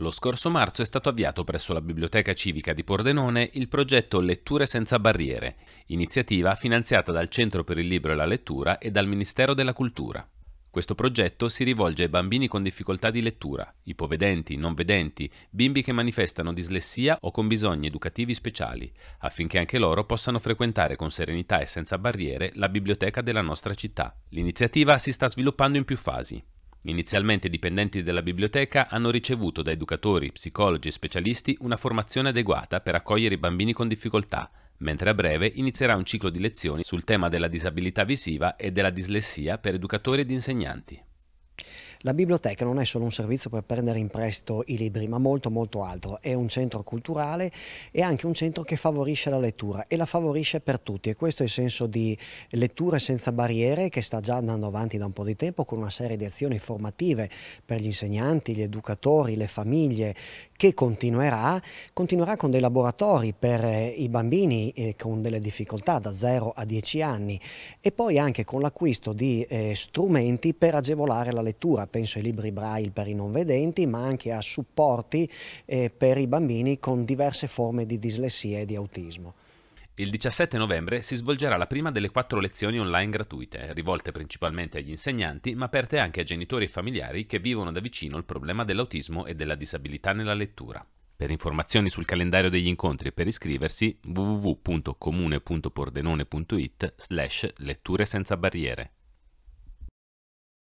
Lo scorso marzo è stato avviato presso la Biblioteca Civica di Pordenone il progetto Letture senza barriere, iniziativa finanziata dal Centro per il Libro e la Lettura e dal Ministero della Cultura. Questo progetto si rivolge ai bambini con difficoltà di lettura, ipovedenti, non vedenti, bimbi che manifestano dislessia o con bisogni educativi speciali, affinché anche loro possano frequentare con serenità e senza barriere la biblioteca della nostra città. L'iniziativa si sta sviluppando in più fasi. Inizialmente i dipendenti della biblioteca hanno ricevuto da educatori, psicologi e specialisti una formazione adeguata per accogliere i bambini con difficoltà, mentre a breve inizierà un ciclo di lezioni sul tema della disabilità visiva e della dislessia per educatori ed insegnanti. La biblioteca non è solo un servizio per prendere in prestito i libri, ma molto molto altro. È un centro culturale e anche un centro che favorisce la lettura e la favorisce per tutti e questo è il senso di letture senza barriere che sta già andando avanti da un po' di tempo con una serie di azioni formative per gli insegnanti, gli educatori, le famiglie che continuerà, continuerà con dei laboratori per eh, i bambini eh, con delle difficoltà da 0 a 10 anni e poi anche con l'acquisto di eh, strumenti per agevolare la lettura, penso ai libri braille per i non vedenti, ma anche a supporti eh, per i bambini con diverse forme di dislessia e di autismo. Il 17 novembre si svolgerà la prima delle quattro lezioni online gratuite, rivolte principalmente agli insegnanti, ma aperte anche a genitori e familiari che vivono da vicino il problema dell'autismo e della disabilità nella lettura. Per informazioni sul calendario degli incontri e per iscriversi www.comune.pordenone.it slash letture senza barriere.